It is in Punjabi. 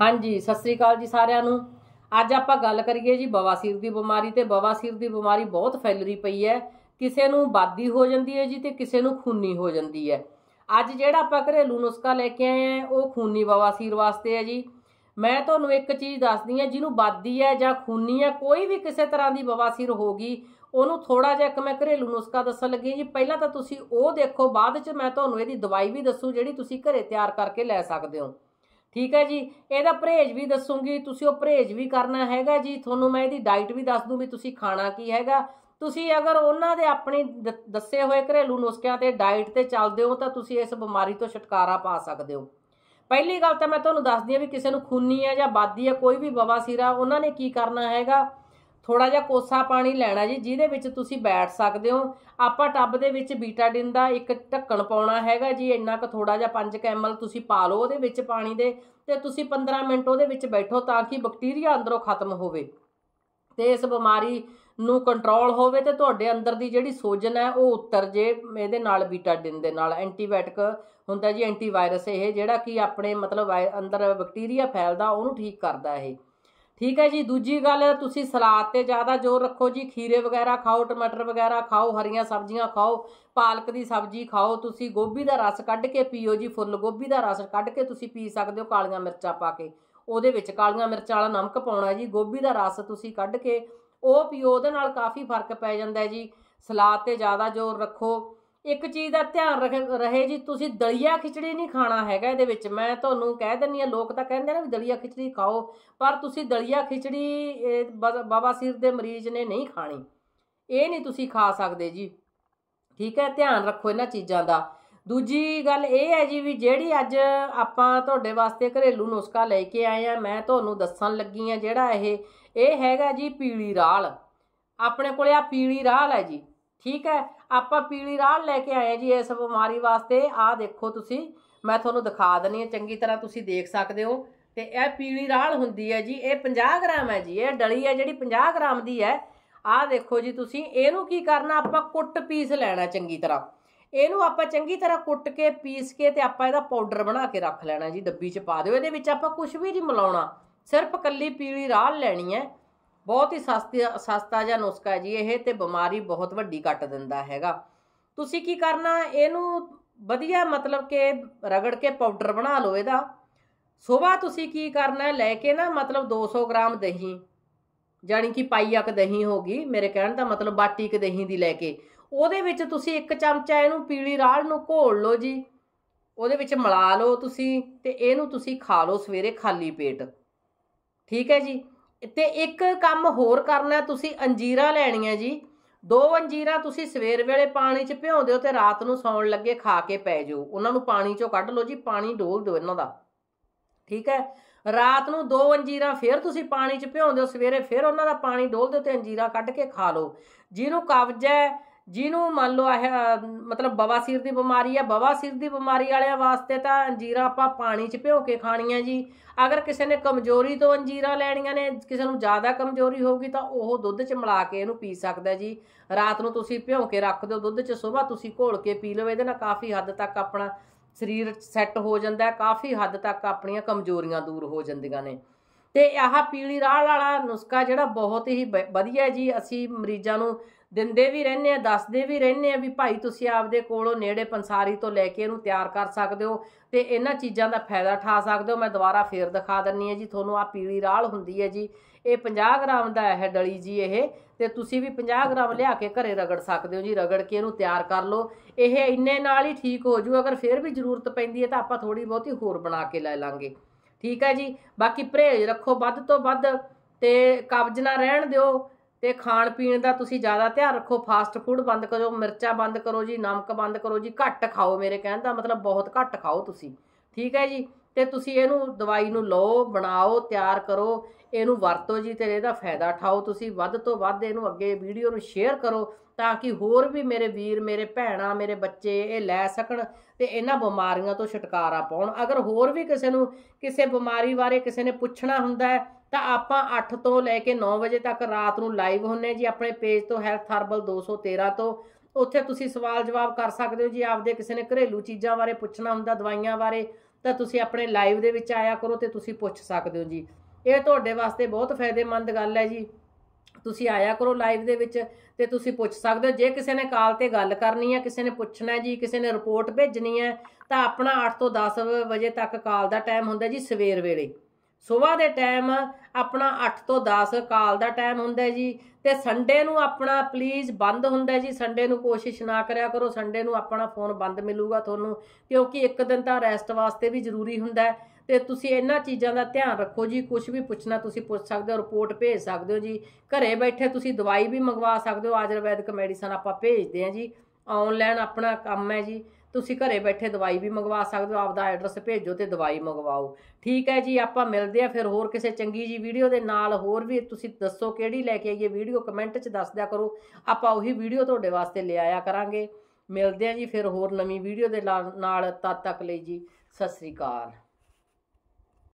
ਹਾਂਜੀ ਸਤਿ ਸ੍ਰੀ ਅਕਾਲ ਜੀ ਸਾਰਿਆਂ ਨੂੰ ਅੱਜ ਆਪਾਂ ਗੱਲ ਕਰੀਏ ਜੀ ਬਵਾਸੀਰ ਦੀ ਬਿਮਾਰੀ ਤੇ ਬਵਾਸੀਰ ਦੀ ਬਿਮਾਰੀ ਬਹੁਤ ਫੈਲ ਰਹੀ ਪਈ ਹੈ ਕਿਸੇ ਨੂੰ ਬਾਦੀ ਹੋ ਜਾਂਦੀ ਹੈ ਜੀ ਤੇ ਕਿਸੇ ਨੂੰ ਖੂਨੀ ਹੋ ਜਾਂਦੀ ਹੈ ਅੱਜ ਜਿਹੜਾ ਆਪਾਂ ਘਰੇਲੂ ਨੁਸਖਾ ਲੈ ਕੇ ਆਏ ਆ ਉਹ ਖੂਨੀ ਬਵਾਸੀਰ ਵਾਸਤੇ ਹੈ ਜੀ ਮੈਂ ਤੁਹਾਨੂੰ ਇੱਕ ਚੀਜ਼ ਦੱਸਦੀ ਆ ਜਿਹਨੂੰ ਬਾਦੀ ਹੈ ਜਾਂ ਖੂਨੀ ਹੈ ਕੋਈ ਵੀ ਕਿਸੇ ਤਰ੍ਹਾਂ ਦੀ ਬਵਾਸੀਰ ਹੋਗੀ ਉਹਨੂੰ ਥੋੜਾ ਜਿਹਾ ਇੱਕ ਮੈਂ ਘਰੇਲੂ ਨੁਸਖਾ ਦੱਸਣ ਲੱਗੀ ਜੀ ਪਹਿਲਾਂ ਤਾਂ ਤੁਸੀਂ ਉਹ ਦੇਖੋ ਬਾਅਦ ਵਿੱਚ ਮੈਂ ਤੁਹਾਨੂੰ ਇਹਦੀ ਦਵਾਈ ਵੀ ਦੱਸੂ ਜਿਹੜੀ ਤੁਸੀਂ ਘਰੇ ਤਿਆਰ ਕਰਕੇ ਲੈ ਸਕਦੇ ਹੋ ਠੀਕ ਹੈ ਜੀ ਇਹਦਾ ਪਰਹੇਜ਼ ਵੀ ਦੱਸੂਗੀ ਤੁਸੀਂ ਉਹ ਪਰਹੇਜ਼ ਵੀ ਕਰਨਾ ਹੈਗਾ ਜੀ ਤੁਹਾਨੂੰ ਮੈਂ ਇਹਦੀ ਡਾਈਟ ਵੀ ਦੱਸ ਦੂੰ ਵੀ ਤੁਸੀਂ ਖਾਣਾ ਕੀ ਹੈਗਾ ਤੁਸੀਂ ਅਗਰ ਉਹਨਾਂ ਦੇ ਆਪਣੇ ਦੱਸੇ ਹੋਏ ਘਰੇਲੂ ਨੁਸਖਿਆਂ ਤੇ ਡਾਈਟ ਤੇ ਚੱਲਦੇ ਹੋ ਤਾਂ ਤੁਸੀਂ ਇਸ ਬਿਮਾਰੀ ਤੋਂ ਛੁਟਕਾਰਾ ਪਾ ਸਕਦੇ ਹੋ ਪਹਿਲੀ ਗੱਲ ਤਾਂ ਮੈਂ ਤੁਹਾਨੂੰ ਦੱਸਦੀ ਆ ਵੀ ਕਿਸੇ ਨੂੰ ਖੂਨੀ ਆ ਜਾਂ ਬਾਦੀ ਆ ਕੋਈ ਵੀ ਬਵਾਸੀਰਾ ਉਹਨਾਂ ਨੇ ਕੀ ਕਰਨਾ ਹੈਗਾ ਥੋੜਾ ਜਿਹਾ ਕੋਸਾ ਪਾਣੀ ਲੈਣਾ ਜੀ ਜਿਹਦੇ ਵਿੱਚ ਤੁਸੀਂ ਬੈਠ ਸਕਦੇ ਹੋ ਆਪਾਂ ਟੱਬ ਦੇ ਵਿੱਚ ਬੀਟਾਡਿਨ ਦਾ ਇੱਕ ਢੱਕਣ ਪਾਉਣਾ ਹੈਗਾ ਜੀ ਇੰਨਾ ਕੁ ਥੋੜਾ ਜਿਹਾ 5 ਕੈਮਲ ਤੁਸੀਂ ਪਾ ਲਓ ਉਹਦੇ ਵਿੱਚ ਪਾਣੀ ਦੇ ਤੇ ਤੁਸੀਂ 15 ਮਿੰਟ ਉਹਦੇ ਵਿੱਚ ਬੈਠੋ ਤਾਂ ਕਿ ਬੈਕਟੀਰੀਆ ਅੰਦਰੋਂ ਖਤਮ ਹੋਵੇ ਤੇ ਇਸ ਬਿਮਾਰੀ ਨੂੰ ਕੰਟਰੋਲ ਹੋਵੇ ਤੇ ਤੁਹਾਡੇ ਅੰਦਰ ਦੀ ਜਿਹੜੀ ਸੋਜਨ ਹੈ ਉਹ ਉਤਰ ਜੇ ਇਹਦੇ ਨਾਲ ਬੀਟਾਡਿਨ ਦੇ ਨਾਲ ਐਂਟੀਬਾਇਟਿਕ ਹੁੰਦਾ ਜੀ ਐਂਟੀਵਾਇਰਸ ਇਹ ਜਿਹੜਾ ਕਿ ਆਪਣੇ ਮਤਲਬ ਅੰਦਰ ਬੈਕਟੀਰੀਆ ਫੈਲਦਾ ਉਹਨੂੰ ਠੀਕ ਕਰਦਾ ਇਹ ਠੀਕ ਹੈ ਜੀ ਦੂਜੀ ਗੱਲ ਤੁਸੀਂ ਸਲਾਦ ਤੇ ਜ਼ਿਆਦਾ ਜ਼ੋਰ ਰੱਖੋ ਜੀ ਖੀਰੇ ਵਗੈਰਾ ਖਾਓ ਟਮਾਟਰ ਵਗੈਰਾ ਖਾਓ ਹਰੀਆਂ ਸਬਜ਼ੀਆਂ ਖਾਓ ਪਾਲਕ ਦੀ ਸਬਜ਼ੀ ਖਾਓ ਤੁਸੀਂ ਗੋਭੀ ਦਾ ਰਸ ਕੱਢ ਕੇ ਪੀਓ ਜੀ ਫੁੱਲ ਗੋਭੀ ਦਾ ਰਸ ਕੱਢ ਕੇ ਤੁਸੀਂ ਪੀ ਸਕਦੇ ਹੋ ਕਾਲੀਆਂ ਮਿਰਚਾਂ ਪਾ ਕੇ ਉਹਦੇ ਵਿੱਚ ਕਾਲੀਆਂ ਮਿਰਚਾਂ ਵਾਲਾ ਨਮਕ ਪਾਉਣਾ ਜੀ ਗੋਭੀ ਦਾ ਰਸ ਤੁਸੀਂ ਕੱਢ ਕੇ ਉਹ ਪੀਓ ਉਹਦੇ ਨਾਲ ਕਾਫੀ ਫਰਕ ਪੈ ਜਾਂਦਾ ਜੀ ਸਲਾਦ ਤੇ ਜ਼ਿਆਦਾ ਜ਼ੋਰ ਰੱਖੋ ਇੱਕ ਚੀਜ਼ ਦਾ ਧਿਆਨ ਰਹੇ ਜੀ ਤੁਸੀਂ ਦਲੀਆ ਖਿਚੜੀ ਨਹੀਂ ਖਾਣਾ ਹੈਗਾ ਇਹਦੇ ਵਿੱਚ ਮੈਂ ਤੁਹਾਨੂੰ ਕਹਿ ਦਿੰਨੀ ਆ ਲੋਕ ਤਾਂ ਕਹਿੰਦੇ ਨੇ ਵੀ ਦਲੀਆ ਖਿਚੜੀ ਖਾਓ ਪਰ ਤੁਸੀਂ ਦਲੀਆ ਖਿਚੜੀ ਬਾਬਾ ਸਿਰ ਦੇ ਮਰੀਜ਼ ਨੇ ਨਹੀਂ ਖਾਣੀ ਇਹ ਨਹੀਂ ਤੁਸੀਂ ਖਾ ਸਕਦੇ ਜੀ ਠੀਕ ਹੈ ਧਿਆਨ ਰੱਖੋ ਇਹਨਾਂ ਚੀਜ਼ਾਂ ਦਾ ਦੂਜੀ ਗੱਲ ਇਹ ਹੈ ਜੀ ਵੀ ਜਿਹੜੀ ਅੱਜ ਆਪਾਂ ਤੁਹਾਡੇ ਵਾਸਤੇ ਘਰੇਲੂ ਨੁਸਖਾ ਲੈ ਕੇ ਆਏ ਆ ਮੈਂ ਤੁਹਾਨੂੰ ਦੱਸਣ ਲੱਗੀ ਆ ਜਿਹੜਾ ਇਹ ਇਹ ਹੈਗਾ ਜੀ ਪੀਲੀ ਰਾਲ ਆਪਣੇ ਕੋਲੇ ਆ ਪੀਲੀ ਰਾਲ ਹੈ ਜੀ ਠੀਕ ਹੈ ਆਪਾਂ ਪੀਲੀ ਰਾਹ ਲੈ ਕੇ ਆਏ ਜੀ ਇਸ ਬਿਮਾਰੀ ਵਾਸਤੇ ਆਹ ਦੇਖੋ ਤੁਸੀਂ ਮੈਂ ਤੁਹਾਨੂੰ ਦਿਖਾ ਦਨੀ ਚੰਗੀ ਤਰ੍ਹਾਂ ਤੁਸੀਂ ਦੇਖ ਸਕਦੇ ਹੋ ਤੇ ਇਹ ਪੀਲੀ ਰਾਹ ਹੁੰਦੀ ਹੈ ਜੀ ਇਹ 50 ਗ੍ਰਾਮ ਹੈ ਜੀ ਇਹ ਡਲੀ ਹੈ ਜਿਹੜੀ 50 ਗ੍ਰਾਮ ਦੀ ਹੈ ਆਹ ਦੇਖੋ ਜੀ ਤੁਸੀਂ ਇਹਨੂੰ ਕੀ ਕਰਨਾ ਆਪਾਂ ਕੁੱਟ ਪੀਸ ਲੈਣਾ ਚੰਗੀ ਤਰ੍ਹਾਂ ਇਹਨੂੰ ਆਪਾਂ ਚੰਗੀ ਤਰ੍ਹਾਂ ਕੁੱਟ ਕੇ ਪੀਸ ਕੇ ਤੇ ਆਪਾਂ ਇਹਦਾ ਪਾਊਡਰ ਬਣਾ ਕੇ ਰੱਖ ਲੈਣਾ ਜੀ ਡੱਬੀ 'ਚ ਪਾ ਦਿਓ ਇਹਦੇ ਵਿੱਚ ਆਪਾਂ ਕੁਝ ਵੀ ਨਹੀਂ ਮਿਲਾਉਣਾ ਸਿਰਫ ਕੱਲੀ ਪੀਲੀ ਰਾਹ ਲੈਣੀ ਹੈ ਬਹੁਤ ਹੀ ਸਸਤਾ ਸਸਤਾ ਜਿਹਾ ਨੁਸਖਾ ਹੈ ਜੀ ਇਹ ਤੇ ਬਿਮਾਰੀ ਬਹੁਤ ਵੱਡੀ ਕੱਟ ਦਿੰਦਾ ਹੈਗਾ ਤੁਸੀਂ ਕੀ ਕਰਨਾ ਇਹਨੂੰ ਵਧੀਆ ਮਤਲਬ ਕਿ ਰਗੜ ਕੇ ਪਾਊਡਰ ਬਣਾ ਲਓ ਇਹਦਾ ਸਵੇਰ ਤੁਸੀਂ ਕੀ ਕਰਨਾ ਲੈ ਕੇ ਨਾ ਮਤਲਬ 200 ਗ੍ਰਾਮ ਦਹੀਂ ਜਾਨੀ ਕਿ ਪਾਈਆਕ ਦਹੀਂ ਹੋਗੀ ਮੇਰੇ ਕਹਿਣ ਦਾ ਮਤਲਬ ਬਾਟੀ ਕ ਦਹੀਂ ਦੀ ਲੈ ਕੇ ਉਹਦੇ ਵਿੱਚ ਤੁਸੀਂ ਇੱਕ ਚਮਚਾ ਇਹਨੂੰ ਪੀਲੀ ਰਾਲ ਨੂੰ ਘੋਲ ਲਓ ਜੀ ਉਹਦੇ ਵਿੱਚ ਮਿਲਾ ਲਓ ਤੁਸੀਂ ਤੇ ਇਹਨੂੰ ਤੁਸੀਂ ਖਾ ਲਓ ਸਵੇਰੇ ਖਾਲੀ ਪੇਟ ਠੀਕ ਹੈ ਜੀ ਤੇ ਇੱਕ ਕੰਮ ਹੋਰ ਕਰਨਾ ਤੁਸੀਂ ਅੰਜੀਰਾ ਲੈਣੀਆਂ ਜੀ ਦੋ ਅੰਜੀਰਾ ਤੁਸੀਂ ਸਵੇਰ ਵੇਲੇ ਪਾਣੀ 'ਚ ਭਿਓ ਦਿਓ ਤੇ ਰਾਤ ਨੂੰ ਸੌਣ ਲੱਗੇ ਖਾ ਕੇ ਪੈ ਜਾਓ ਉਹਨਾਂ ਨੂੰ ਪਾਣੀ 'ਚੋਂ ਕੱਢ ਲਓ ਜੀ ਪਾਣੀ ਡੋਲ ਦਿਓ ਇਹਨਾਂ ਦਾ ਠੀਕ ਹੈ ਰਾਤ ਨੂੰ ਦੋ ਅੰਜੀਰਾ ਫਿਰ ਤੁਸੀਂ ਪਾਣੀ 'ਚ ਭਿਓ ਦਿਓ ਸਵੇਰੇ ਫਿਰ ਉਹਨਾਂ ਦਾ ਪਾਣੀ ਡੋਲ ਦਿਓ ਤੇ ਅੰਜੀਰਾ ਕੱਢ ਕੇ ਖਾ ਲਓ ਜਿਹਨੂੰ ਕਬਜ਼ ਹੈ ਜਿਹਨੂੰ ਮੰਨ ਲਓ ਆਹ ਮਤਲਬ ਬਵਾਸੀਰ ਦੀ ਬਿਮਾਰੀ ਆ ਬਵਾਸੀਰ ਦੀ ਬਿਮਾਰੀ ਵਾਲਿਆਂ ਵਾਸਤੇ ਤਾਂ ਅੰਜੀਰਾ ਆਪਾਂ ਪਾਣੀ 'ਚ ਭਿਓ ਕੇ ਖਾਣੀਆਂ ਜੀ ਅਗਰ ਕਿਸੇ ਨੇ ਕਮਜ਼ੋਰੀ ਤੋਂ ਅੰਜੀਰਾ ਲੈਣੀਆਂ ਨੇ ਕਿਸੇ ਨੂੰ ਜ਼ਿਆਦਾ ਕਮਜ਼ੋਰੀ ਹੋਊਗੀ ਤਾਂ ਉਹ ਦੁੱਧ 'ਚ ਮਿਲਾ ਕੇ ਇਹਨੂੰ ਪੀ ਸਕਦਾ ਜੀ ਰਾਤ ਨੂੰ ਤੁਸੀਂ ਭਿਓ ਕੇ ਰੱਖ ਦਿਓ ਦੁੱਧ 'ਚ ਸਵੇਰ ਤੁਸੀਂ ਘੋਲ ਕੇ ਪੀ ਲਓ ਇਹਦੇ ਨਾਲ ਕਾਫੀ ਹੱਦ ਤੱਕ ਆਪਣਾ ਸਰੀਰ ਸੈੱਟ ਹੋ ਜਾਂਦਾ ਹੈ ਕਾਫੀ ਹੱਦ ਤੱਕ ਆਪਣੀਆਂ ਕਮਜ਼ੋਰੀਆਂ ਦੂਰ ਹੋ ਜਾਂਦੀਆਂ ਨੇ ਤੇ ਆਹ ਪੀਲੀ ਰਾਹ ਵਾਲਾ ਨੁਸਖਾ ਜਿਹੜਾ ਬਹੁਤ ਹੀ ਵਧੀਆ ਜੀ ਅਸੀਂ ਮਰੀਜ਼ਾਂ ਨੂੰ ਦਿੰਦੇ ਵੀ ਰਹਿੰਦੇ ਆ ਦੱਸਦੇ ਵੀ ਰਹਿੰਦੇ ਆ ਵੀ ਭਾਈ ਤੁਸੀਂ ਆਪਦੇ ਕੋਲੋਂ ਨੇੜੇ ਪੰਸਾਰੀ ਤੋਂ ਲੈ ਕੇ ਇਹਨੂੰ ਤਿਆਰ ਕਰ ਸਕਦੇ ਹੋ ਤੇ ਇਹਨਾਂ ਚੀਜ਼ਾਂ ਦਾ ਫਾਇਦਾ ਠਾ ਸਕਦੇ ਹੋ ਮੈਂ ਦੁਬਾਰਾ ਫੇਰ ਦਿਖਾ ਦਿੰਨੀ ਆ ਜੀ ਤੁਹਾਨੂੰ ਆ ਪੀਲੀ ਰਾਲ ਹੁੰਦੀ ਹੈ ਜੀ ਇਹ 50 ਗ੍ਰਾਮ ਦਾ ਹੈ ਡਲੀ ਜੀ ਇਹ ਤੇ ਤੁਸੀਂ ਵੀ 50 ਗ੍ਰਾਮ ਲਿਆ ਕੇ ਘਰੇ ਰਗੜ ਸਕਦੇ ਹੋ ਜੀ ਰਗੜ ਕੇ ਇਹਨੂੰ ਤਿਆਰ ਕਰ ਲਓ ਇਹ ਇੰਨੇ ਨਾਲ ਹੀ ਠੀਕ ਹੋ ਜੂ ਅਗਰ ਫੇਰ ਵੀ ਜ਼ਰੂਰਤ ਪੈਂਦੀ ਹੈ ਤਾਂ ਆਪਾਂ ਥੋੜੀ ਬਹੁਤੀ ਹੋਰ ਬਣਾ ਕੇ ਲੈ ਲਾਂਗੇ ਠੀਕ ਹੈ ਜੀ ਬਾਕੀ ਪਰਹੇਜ਼ ਰੱਖੋ ਵੱਧ ਤੋਂ ਵੱਧ ਤੇ ਕਬਜ਼ ਨਾ ਰਹਿਣ ਦਿਓ ਤੇ ਖਾਣ ਪੀਣ ਦਾ ਤੁਸੀਂ ਜ਼ਿਆਦਾ ਧਿਆਨ ਰੱਖੋ ਫਾਸਟ ਫੂਡ ਬੰਦ ਕਰੋ ਮਿਰਚਾਂ ਬੰਦ ਕਰੋ ਜੀ ਨਮਕ ਬੰਦ ਕਰੋ ਜੀ ਘੱਟ ਖਾਓ ਮੇਰੇ ਕਹਿਣ ਦਾ ਮਤਲਬ ਬਹੁਤ ਘੱਟ ਖਾਓ ਤੁਸੀਂ ਠੀਕ ਹੈ ਜੀ ਤੇ ਤੁਸੀਂ ਇਹਨੂੰ ਦਵਾਈ ਨੂੰ ਲਓ ਬਣਾਓ ਤਿਆਰ ਕਰੋ ਇਹਨੂੰ ਵਰਤੋ ਜੀ ਤੇ ਇਹਦਾ ਫਾਇਦਾ ਠਾਓ ਤੁਸੀਂ ਵੱਧ ਤੋਂ ਵੱਧ ਇਹਨੂੰ ਅੱਗੇ ਵੀਡੀਓ ਨੂੰ ਸ਼ੇਅਰ ਕਰੋ ਤਾਂ ਕਿ ਹੋਰ ਵੀ ਮੇਰੇ ਵੀਰ ਮੇਰੇ ਭੈਣਾ ਮੇਰੇ ਬੱਚੇ ਇਹ ਲੈ ਸਕਣ ਤੇ ਇਹਨਾਂ ਬਿਮਾਰੀਆਂ ਤੋਂ ਛੁਟਕਾਰਾ ਪਾਉਣ ਅਗਰ ਹੋਰ ਵੀ ਕਿਸੇ ਨੂੰ ਕਿਸੇ ਬਿਮਾਰੀ ਬਾਰੇ ਕਿਸੇ ਨੇ ਪੁੱਛਣਾ ਹੁੰਦਾ ਹੈ ਤਾਂ ਆਪਾਂ 8 ਤੋਂ ਲੈ ਕੇ 9 ਵਜੇ ਤੱਕ ਰਾਤ ਨੂੰ ਲਾਈਵ ਹੁੰਨੇ ਜੀ ਆਪਣੇ ਪੇਜ ਤੋਂ ਹੈਲਥ ਹਰਬਲ 213 ਤੋਂ ਉੱਥੇ ਤੁਸੀਂ ਸਵਾਲ ਜਵਾਬ ਕਰ ਸਕਦੇ ਹੋ ਜੀ ਆਪਦੇ ਕਿਸੇ ਨੇ ਘਰੇਲੂ ਚੀਜ਼ਾਂ ਬਾਰੇ ਪੁੱਛਣਾ ਹੁੰਦਾ ਦਵਾਈਆਂ ਬਾਰੇ ਤਾਂ ਤੁਸੀਂ ਆਪਣੇ ਲਾਈਵ ਦੇ ਵਿੱਚ ਆਇਆ ਕਰੋ ਤੇ ਤੁਸੀਂ ਪੁੱਛ ਸਕਦੇ ਹੋ ਜੀ ਇਹ ਤੁਹਾਡੇ ਵਾਸਤੇ ਬਹੁਤ ਫਾਇਦੇਮੰਦ ਗੱਲ ਹੈ ਜੀ ਤੁਸੀਂ ਆਇਆ ਕਰੋ ਲਾਈਵ ਦੇ ਵਿੱਚ ਤੇ ਤੁਸੀਂ ਪੁੱਛ ਸਕਦੇ ਹੋ ਜੇ ਕਿਸੇ ਨੇ ਕਾਲ ਤੇ ਗੱਲ ਕਰਨੀ ਹੈ ਕਿਸੇ ਨੇ ਪੁੱਛਣਾ ਹੈ ਜੀ ਕਿਸੇ ਨੇ ਰਿਪੋਰਟ ਭੇਜਣੀ ਹੈ ਤਾਂ ਆਪਣਾ 8 ਤੋਂ 10 ਵਜੇ ਤੱਕ ਕਾਲ ਦਾ ਟਾਈਮ ਹੁੰਦਾ ਜੀ ਸਵੇਰ ਵੇਲੇ ਸਵੇਰ ਦੇ ਟਾਈਮ ਆਪਣਾ 8 ਤੋਂ 10 ਕਾਲ ਦਾ ਟਾਈਮ ਹੁੰਦਾ ਜੀ ਤੇ ਸੰਡੇ ਨੂੰ ਆਪਣਾ ਪਲੀਜ਼ ਬੰਦ ਹੁੰਦਾ ਜੀ ਸੰਡੇ ਨੂੰ ਕੋਸ਼ਿਸ਼ ਨਾ ਕਰਿਆ ਕਰੋ ਸੰਡੇ ਨੂੰ ਆਪਣਾ ਫੋਨ ਬੰਦ ਮਿਲੂਗਾ ਤੁਹਾਨੂੰ ਕਿਉਂਕਿ ਇੱਕ ਦਿਨ ਤਾਂ ਰੈਸਟ ਵਾਸਤੇ ਵੀ ਜ਼ਰੂਰੀ ਹੁੰਦਾ ਤੇ ਤੁਸੀਂ ਇਹਨਾਂ ਚੀਜ਼ਾਂ ਦਾ ਧਿਆਨ ਰੱਖੋ ਜੀ ਕੁਝ ਵੀ ਪੁੱਛਣਾ ਤੁਸੀਂ ਪੁੱਛ ਸਕਦੇ ਹੋ ਰਿਪੋਰਟ ਭੇਜ ਸਕਦੇ ਹੋ ਜੀ ਘਰੇ ਬੈਠੇ ਤੁਸੀਂ ਦਵਾਈ ਵੀ ਮੰਗਵਾ ਸਕਦੇ ਹੋ ਆਯੁਰਵੈਦਿਕ ਮੈਡੀਸਨ ਆਪਾਂ ਭੇਜਦੇ ਆ ਜੀ ਆਨਲਾਈਨ ਆਪਣਾ ਕੰਮ ਹੈ ਜੀ ਤੁਸੀਂ ਘਰੇ ਬੈਠੇ ਦਵਾਈ ਵੀ ਮੰਗਵਾ ਸਕਦੇ ਹੋ ਆਪਦਾ ਐਡਰੈਸ ਭੇਜੋ ਤੇ ਦਵਾਈ ਮੰਗਵਾਓ ਠੀਕ ਹੈ ਜੀ ਆਪਾਂ ਮਿਲਦੇ ਆ ਫਿਰ ਹੋਰ ਕਿਸੇ ਚੰਗੀ ਜੀ ਵੀਡੀਓ ਦੇ ਨਾਲ ਹੋਰ ਵੀ ਤੁਸੀਂ ਦੱਸੋ ਕਿਹੜੀ ਲੈ ਕੇ ਆਈਏ ਵੀਡੀਓ ਕਮੈਂਟ 'ਚ ਦੱਸ ਦਿਆ ਕਰੋ ਆਪਾਂ ਉਹੀ ਵੀਡੀਓ ਤੁਹਾਡੇ ਵਾਸਤੇ ਲੈ ਆਇਆ ਕਰਾਂਗੇ ਮਿਲਦੇ ਆ ਜੀ ਫਿਰ ਹੋਰ ਨਵੀਂ ਵੀਡੀਓ ਦੇ ਨਾਲ ਤਦ ਤੱਕ ਲਈ ਜੀ ਸਤਿ ਸ੍ਰੀ ਅਕਾਲ